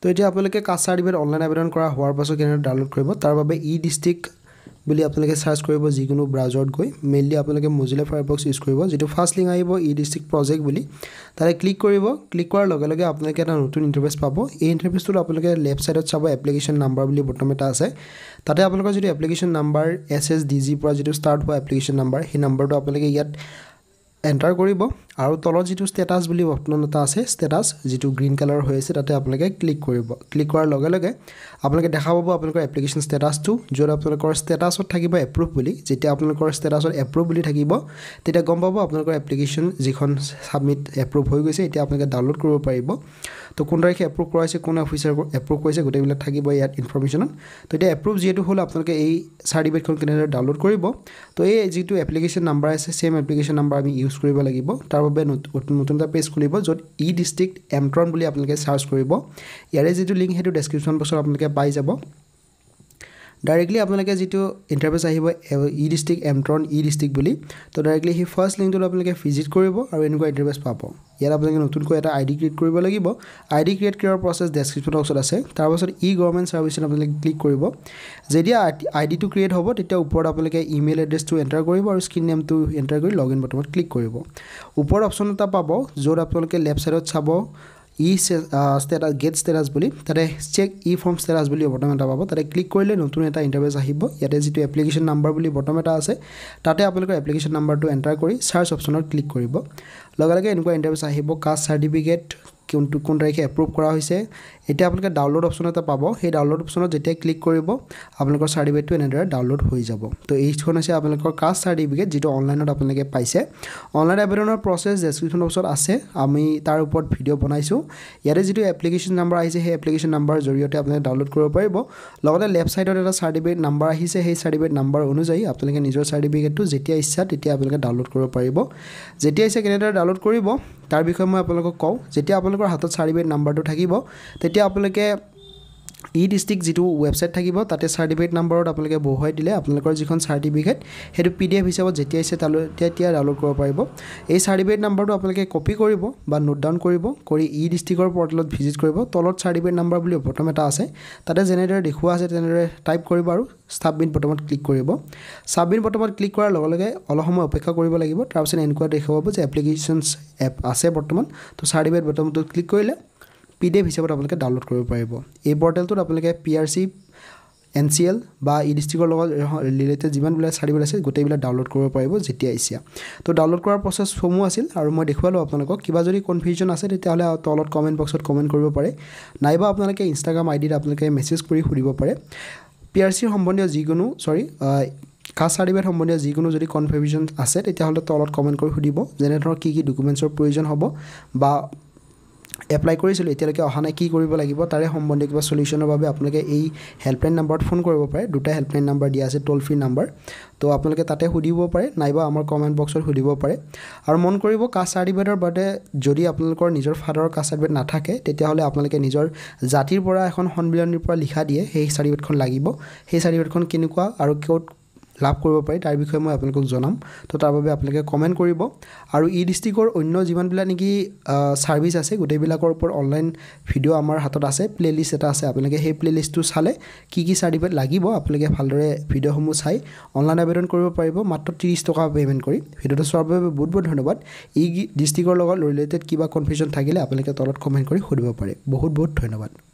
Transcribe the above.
তো এতিয়া আপোনালোকে কাষ্ট চাৰ্টিফিকেট অনলাইন আবেদন কৰা হোৱাৰ পাছত কেনেদৰে ডাউনলোড কৰিব তাৰ বাবে ই e ডিষ্ট্ৰিক্ট বুলি আপোনালোকে চাৰ্চ কৰিব যিকোনো ব্ৰাউজাৰত গৈ মেইনলি আপোনালোকে মজিলা ফায়াৰবক্স ইউজ কৰিব যিটো ফাৰ্ষ্ট লিংক আহিব ই ডিষ্ট্ৰিক্ট প্ৰজেক্ট বুলি তাতে ক্লিক কৰিব ক্লিক কৰাৰ লগে লগে আপোনালোকে এটা নতুন ইণ্টাৰফেচ পাব এই ইণ্টাৰফেচটোত আপোনালোকে লেফ্ট চাইডত চাব এপ্লিকেশ্যন নাম্বাৰ বুলি বৰ্তমান এটা আছে তাতে আপোনালোকৰ যিটো application number S S D জিৰ পৰা যিটো ষ্টাৰ্ট হোৱা এপ্লিকেশ্যন নাম্বাৰ সেই নাম্বাৰটো আপোনালোকে ইয়াত এণ্টাৰ কৰিব আৰু তলত যিটো ষ্টেটাছ বুলি বটন এটা আছে ষ্টেটাছ যিটো গ্ৰীণ কালাৰ হৈ আছে তাতে আপোনালোকে ক্লিক কৰিব ক্লিক কৰাৰ লগে লগে আপোনালোকে দেখা পাব আপোনালোকৰ এপ্লিকেশ্যন ষ্টেটাছটো য'ত আপোনালোকৰ ষ্টেটাছত থাকিব এপ্ৰুভ বুলি যেতিয়া আপোনালোকৰ ষ্টেটাছত এপ্ৰুভ বুলি থাকিব তেতিয়া গম পাব আপোনালোকৰ এপ্লিকেশ্যন যিখন ছাবমিট এপ্ৰুভ হৈ গৈছে এতিয়া আপোনালোকে ডাউনলোড কৰিব পাৰিব তো কোন তাৰিখে এপ্ৰুভ কৰা হৈছে কোন অফিচাৰ এপ্ৰুভ কৰিছে গোটেইবিলাক থাকিব ইয়াত ইনফৰ্মেশ্যনত তো এতিয়া এপ্ৰুভ যিহেতু হ'ল আপোনালোকে এই চাৰ্টিফিকেটখন কেনেদৰে ডাউনলোড কৰিব তো এই যিটো এপ্লিকেশ্যন নাম্বাৰ আছে ছেম এপ্লিকেশ্যন নাম্বাৰ আমি ইউজ ইউজ কৰিব লাগিব তাৰ বাবে নতুন নতুন এটা পেজ খুলিব য'ত ই ডিষ্ট্ৰিক্ট এমট্ৰন বুলি আপোনালোকে চাৰ্চ কৰিব ইয়াৰে যিটো লিংক সেইটো ডেছক্ৰিপশ্যন বক্সত আপোনালোকে পাই যাব ডাইৰেক্টলি আপোনালোকে যিটো ইণ্টাৰফেচ আহিব ই ডিষ্ট্ৰিক্ট এমট্ৰন ই ডিষ্ট্ৰিক্ট বুলি তো ডাইৰেক্টলি সেই ফাৰ্ষ্ট লিংকটোত আপোনালোকে ভিজিট কৰিব আৰু এনেকুৱা ইণ্টাৰফেচ পাব ইয়াত আপোনালোকে নতুনকৈ এটা আই ডি ক্ৰিয়েট কৰিব লাগিব আই ডি ক্ৰিয়েট কৰাৰ প্ৰচেছ ডেছক্ৰিপশ্যন বক্সত আছে তাৰপাছত ই গভৰ্ণমেণ্ট ছাৰ্ভিচত আপোনালোকে ক্লিক কৰিব যেতিয়া আই ডিটো ক্ৰিয়েট হ'ব তেতিয়া ওপৰত আপোনালোকে ইমেইল এড্ৰেছটো এণ্টাৰ কৰিব আৰু স্ক্ৰীন নেমটো এণ্টাৰ কৰি লগ ইন বটনত ক্লিক কৰিব ওপৰত অপশ্যন এটা পাব য'ত আপোনালোকে লেফ্ট ছাইডত চাব ই ষ্টেটাছ গেট ষ্টেটাছ বুলি তাতে চেক ই ফৰ্ম ষ্টেটাছ বুলি বৰ্তমান এটা পাব তাতে ক্লিক কৰিলে নতুন এটা ইণ্টাৰভেজ আহিব ইয়াতে যিটো এপ্লিকেশ্যন নাম্বাৰ বুলি বটম এটা আছে তাতে আপোনালোকৰ এপ্লিকেশ্যন নাম্বাৰটো এণ্টাৰ কৰি ছাৰ্চ অপশ্যনত ক্লিক কৰিব লগে লগে এনেকুৱা ইণ্টাৰভেজ আহিব কাষ্ট চাৰ্টিফিকেট কোনটো কোন তাৰিখে এপ্ৰুভ কৰা হৈছে এতিয়া আপোনালোকে ডাউনলোড অপশ্যন এটা পাব সেই ডাউনলোড অপশ্যনত যেতিয়া ক্লিক কৰিব আপোনালোকৰ চাৰ্টিফিকেটটো এনেদৰে ডাউনলোড হৈ যাব তো এইখন হৈছে আপোনালোকৰ কাষ্ট চাৰ্টিফিকেট যিটো অনলাইনত আপোনালোকে পাইছে অনলাইন আবেদনৰ প্ৰচেছ ডেছক্ৰিপশ্যন অপশ্যন আছে আমি তাৰ ওপৰত ভিডিঅ' বনাইছোঁ ইয়াতে যিটো এপ্লিকেশ্যন নাম্বাৰ আহিছে সেই এপ্লিকেশ্যন নাম্বাৰৰ জৰিয়তে আপোনালোকে ডাউনলোড কৰিব পাৰিব লগতে লেফ্ট ছাইডত এটা চাৰ্টিফিকেট নাম্বাৰ আহিছে সেই চাৰ্টিফিকেট নাম্বাৰ অনুযায়ী আপোনালোকে নিজৰ চাৰ্টিফিকেটটো যেতিয়া ইচ্ছা তেতিয়া আপোনালোকে ডাউনলোড কৰিব পাৰিব যেতিয়া ইচ্ছা কেনেদৰে ডাউনলোড কৰিব তাৰ বিষয়ে মই আপোনালোকক কওঁ যেতিয়া আপোনালোকৰ হাতত চাৰি বেড নাম্বাৰটো থাকিব তেতিয়া আপোনালোকে ই ডিষ্ট্ৰিক্ট যিটো ৱেবছাইট থাকিব তাতে চাৰ্টিফিকেট নাম্বাৰত আপোনালোকে বহুৱাই দিলে আপোনালোকৰ যিখন চাৰ্টিফিকেট সেইটো পি ডি এফ হিচাপত যেতিয়া আছে তালৈ তেতিয়া ডাউনলোড কৰিব পাৰিব এই চাৰ্টিফিকেট নাম্বাৰটো আপোনালোকে কপি কৰিব বা নোট ডাউন কৰিব কৰি ই ডিষ্ট্ৰিক্টৰ পৰ্টেলত ভিজিট কৰিব তলত চাৰ্টিফিকেট নাম্বাৰ বুলি প্ৰথম এটা আছে তাতে যেনেদৰে দেখুওৱা আছে তেনেদৰে টাইপ কৰিব আৰু ছাবমিট বটমত ক্লিক কৰিব ছাবমিট বটমত ক্লিক কৰাৰ লগে লগে অলপ সময় অপেক্ষা কৰিব লাগিব তাৰপিছত এনেকুৱা দেখুৱাব যে এপ্লিকেশ্যনছ এপ আছে বৰ্তমান তো চাৰ্টিফিকেট বটমটোত ক্লিক কৰিলে পি ডি এফ হিচাপত আপোনালোকে ডাউনলোড কৰিব পাৰিব এই পৰ্টেলটোত আপোনালোকে P R C N C L বা ই ডিষ্ট্ৰিক্টৰ লগত ৰিলেটেড যিমানবিলাক চাৰিবিলাক আছে গোটেইবিলাক ডাউনলোড কৰিব পাৰিব যেতিয়া এছিয়া ত' ডাউনলোড কৰাৰ প্ৰচেছসমূহ আছিল আৰু মই দেখুৱালোঁ আপোনালোকক কিবা যদি কনফিউজন আছে তেতিয়াহ'লে তলত কমেণ্ট বক্সত কমেণ্ট কৰিব পাৰে নাইবা আপোনালোকে ইনষ্টাগ্ৰাম আইডিত আপোনালোকে মেছেজ কৰি সুধিব পাৰে পি আৰ চিৰ সম্বন্ধীয় যিকোনো চৰি কাষ্ট চাৰ্টিফিকেট সম্বন্ধীয় যিকোনো যদি কনফিউজন আছে তেতিয়াহ'লে তলত কমেণ্ট কৰি সুধিব যেনে ধৰক কি কি ডকুমেণ্টছৰ প্ৰয়োজন হ'ব বা এপ্লাই কৰিছিলোঁ এতিয়ালৈকে অহা নাই কি কৰিব লাগিব তাৰে সম্বন্ধীয় কিবা চলিউশ্যনৰ বাবে আপোনালোকে এই হেল্পলাইন নাম্বাৰত ফোন কৰিব পাৰে দুটা হেল্পলাইন নাম্বাৰ দিয়া আছে টোল ফ্ৰী নাম্বাৰ তো আপোনালোকে তাতে সুধিব পাৰে নাইবা আমাৰ কমেণ্ট বক্সত সুধিব পাৰে আৰু মন কৰিব কাষ্ট চাৰ্টিফিকেটৰ বাদে যদি আপোনালোকৰ নিজৰ ফাদাৰৰ কাষ্ট চাৰ্টিফিকেট নাথাকে তেতিয়াহ'লে আপোনালোকে নিজৰ জাতিৰ পৰা এখন সন্মিলনীৰ পৰা লিখা দিয়ে সেই চাৰ্টিফিকেটখন লাগিব সেই চাৰ্টিফিকেটখন কেনেকুৱা আৰু ক'ত লাভ কৰিব পাৰি তাৰ বিষয়ে মই আপোনালোকক জনাম তো তাৰ বাবে আপোনালোকে কমেণ্ট কৰিব আৰু ই ডিষ্ট্ৰিক্টৰ অন্য যিমানবিলাক নেকি চাৰ্ভিচ আছে গোটেইবিলাকৰ ওপৰত অনলাইন ভিডিঅ' আমাৰ হাতত আছে প্লে'লিষ্ট এটা আছে আপোনালোকে সেই প্লে'লিষ্টটো চালে কি কি চাৰ্টিফিকেট লাগিব আপোনালোকে ভালদৰে ভিডিঅ'সমূহ চাই অনলাইন আবেদন কৰিব পাৰিব মাত্ৰ ত্ৰিছ টকা পে'মেণ্ট কৰি ভিডিঅ'টো চোৱাৰ বাবে বহুত বহুত ধন্যবাদ ই ডিষ্ট্ৰিক্টৰ লগত ৰিলেটেড কিবা কনফিউজন থাকিলে আপোনালোকে তলত কমেণ্ট কৰি সুধিব পাৰে বহুত বহুত ধন্যবাদ